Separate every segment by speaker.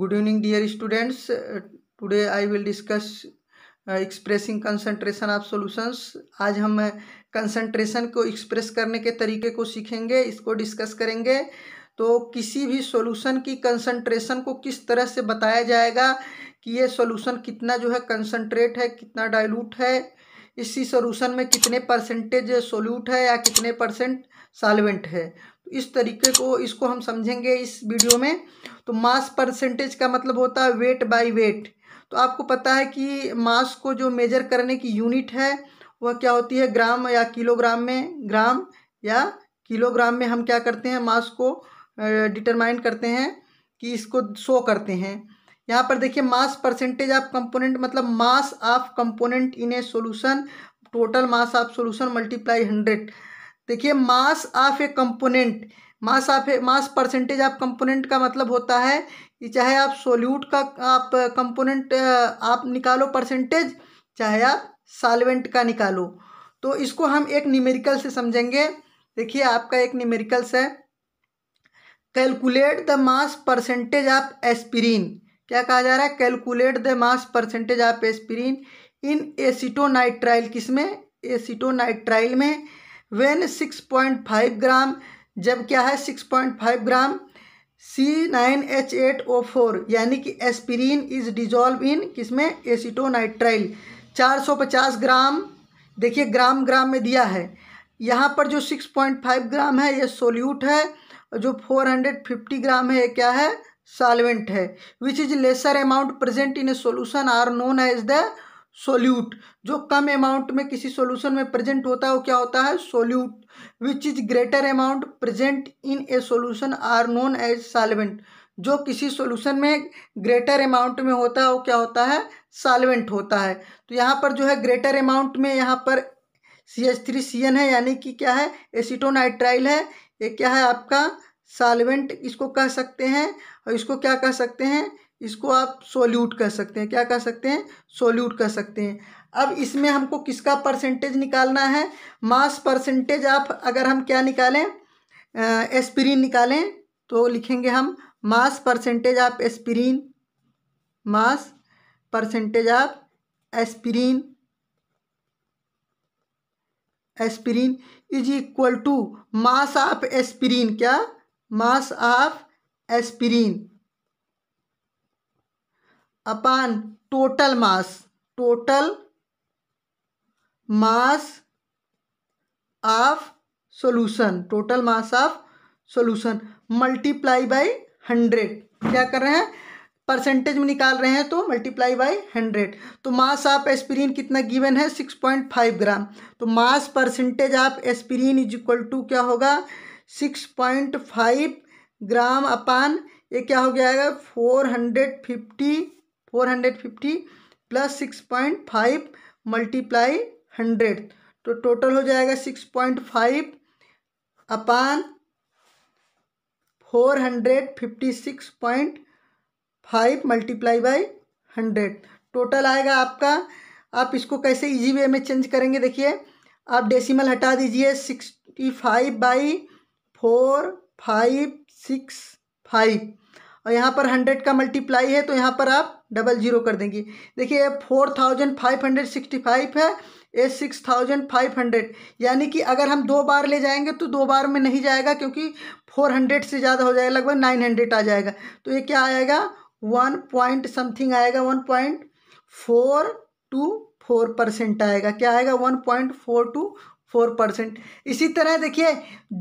Speaker 1: good evening dear students today I will discuss expressing concentration of solutions आज हम concentration uh, को express करने के तरीके को सीखेंगे इसको डिस्कस करेंगे तो किसी भी सॉल्यूशन की कंसंट्रेशन को किस तरह से बताया जाएगा कि ये सॉल्यूशन कितना जो है कंसंट्रेट है कितना डाइल्यूट है इसी सॉल्यूशन में कितने परसेंटेज सोल्यूट है या कितने परसेंट सालवेंट है इस तरीके को इसको हम समझेंगे इस वीडियो में तो मास परसेंटेज का मतलब होता है वेट बाय वेट तो आपको पता है कि मास को जो मेजर करने की यूनिट है वह क्या होती है ग्राम या किलोग्राम में ग्राम या किलोग्राम में हम क्या करते हैं मास को डिटरमाइन करते हैं कि इसको शो करते हैं यहाँ पर देखिए मास परसेंटेज ऑफ कंपोनेंट मतलब mass of component in a solution total mass of solution multiply hundred देखिए mass of a component mass of a mass percentage of component का मतलब होता है कि चाहे आप सोल्यूट का आप कंपोनेंट आप निकालो परसेंटेज चाहे आप सालवेंट का निकालो तो इसको हम एक न्यूमेरिकल से समझेंगे देखिए आपका एक न्यूमेरिकल्स है calculate the mass percentage of aspirin क्या कहा जा रहा है calculate the mass percentage of aspirin in acetonitrile किस में एसिटोनाइट्राइल में when six point five gram जब क्या है six point five gram C nine H eight O four यानी कि एस्पिरिन इज डिजॉल्व इन किसमें एसिटोनाइट्राइल चार सौ पचास ग्राम देखिए ग्राम ग्राम में दिया है यहाँ पर जो सिक्स पॉइंट फाइव ग्राम है ये सोल्यूट है और जो फोर हंड्रेड फिफ्टी ग्राम है ये क्या है सॉल्वेंट है which is lesser amount present in a solution are known as the solute जो कम अमाउंट में किसी सोल्यूशन में प्रेजेंट होता है वो क्या होता है solute which is greater amount present in a solution are known as solvent जो किसी सोल्यूशन में ग्रेटर अमाउंट में होता है वो क्या होता है सालवेंट होता है तो यहाँ पर जो है ग्रेटर अमाउंट में यहाँ पर C H three C N है यानी कि क्या है एसिटोनाइट्राइल है ये क्या है आपका सालवेंट इसको कह सकते हैं और इसको क्या कह सकते हैं इसको आप सोल्यूट कर सकते हैं क्या कर सकते हैं सोल्यूट कर सकते हैं अब इसमें हमको किसका परसेंटेज निकालना है मास परसेंटेज आप अगर हम क्या निकालें एस्पिरिन निकालें तो लिखेंगे हम mass percentage of aspirin mass percentage of aspirin aspirin is equal to mass of aspirin क्या mass of aspirin upon total mass total mass of solution total mass of solution multiply by hundred क्या कर रहे हैं percentage में निकाल रहे हैं तो मल्टीप्लाई बाय हंड्रेड तो मास ऑफ एस्पिरिन कितना गिवन है सिक्स पॉइंट फाइव ग्राम तो mass percentage of aspirin is equal to क्या होगा six point five gram upon ये क्या हो है four hundred fifty four hundred fifty plus six point five multiply hundred तो टोटल हो जाएगा six point five upon four hundred fifty six point five multiply by hundred total आएगा आपका आप इसको कैसे इजी वे में चेंज करेंगे देखिए आप डेसिमल हटा दीजिए sixty five by four five six five और यहाँ पर हंड्रेड का मल्टीप्लाई है तो यहाँ पर आप डबल जीरो कर देंगे देखिए four thousand five hundred sixty five है a six thousand five hundred यानी कि अगर हम दो बार ले जाएंगे तो दो बार में नहीं जाएगा क्योंकि फोर हंड्रेड से ज़्यादा हो जाएगा लगभग नाइन हंड्रेड आ जाएगा तो ये क्या आएगा वन पॉइंट समथिंग आएगा one point four two four percent आएगा क्या आएगा one point four two four percent इसी तरह देखिए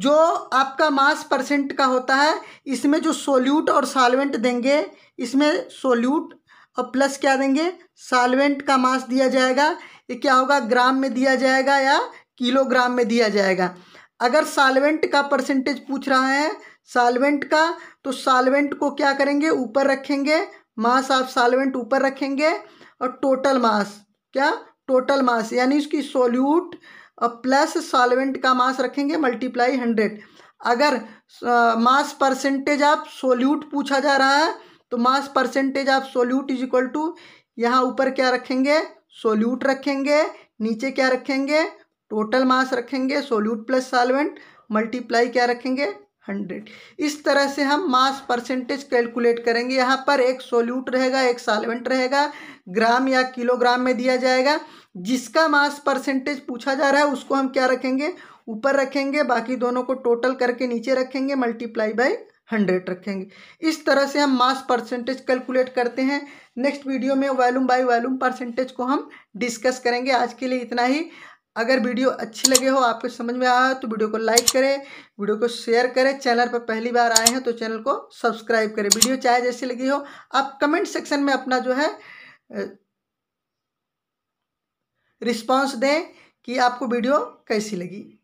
Speaker 1: जो आपका मास परसेंट का होता है इसमें जो सोल्यूट और सालवेंट देंगे इसमें सोल्यूट और प्लस क्या देंगे सालवेंट का मास दिया जाएगा ये क्या होगा ग्राम में दिया जाएगा या किलोग्राम में दिया जाएगा अगर सालवेंट का परसेंटेज पूछ रहा है सालवेंट का तो सालवेंट को क्या करेंगे ऊपर रखेंगे मास आप सालवेंट ऊपर रखेंगे और टोटल मास क्या टोटल मास यानी उसकी सोल्यूट और प्लस सॉल्वेंट का मास रखेंगे मल्टीप्लाई हंड्रेड अगर मास परसेंटेज आप सोल्यूट पूछा जा रहा है तो mass percentage of solute is equal to यहाँ ऊपर क्या रखेंगे सोल्यूट रखेंगे नीचे क्या रखेंगे टोटल मास रखेंगे सोल्यूट प्लस सॉल्वेंट मल्टीप्लाई क्या रखेंगे हंड्रेड इस तरह से हम मास परसेंटेज कैलकुलेट करेंगे यहाँ पर एक सोल्यूट रहेगा एक सॉल्वेंट रहेगा ग्राम या किलोग्राम में दिया जाएगा जिसका मास परसेंटेज पूछा जा रहा है उसको हम क्या रखेंगे ऊपर रखेंगे बाकी दोनों को टोटल करके नीचे रखेंगे मल्टीप्लाई बाई हंड्रेड रखेंगे इस तरह से हम मास परसेंटेज कैलकुलेट करते हैं नेक्स्ट वीडियो में वॉल्यूम बाय वॉल्यूम परसेंटेज को हम डिस्कस करेंगे आज के लिए इतना ही अगर वीडियो अच्छी लगे हो आपको समझ में आया हो तो वीडियो को लाइक करें वीडियो को शेयर करें चैनल पर पहली बार आए हैं तो चैनल को सब्सक्राइब करें वीडियो चाहे जैसी लगी हो आप कमेंट सेक्शन में अपना जो है रिस्पांस दें कि आपको वीडियो कैसी लगी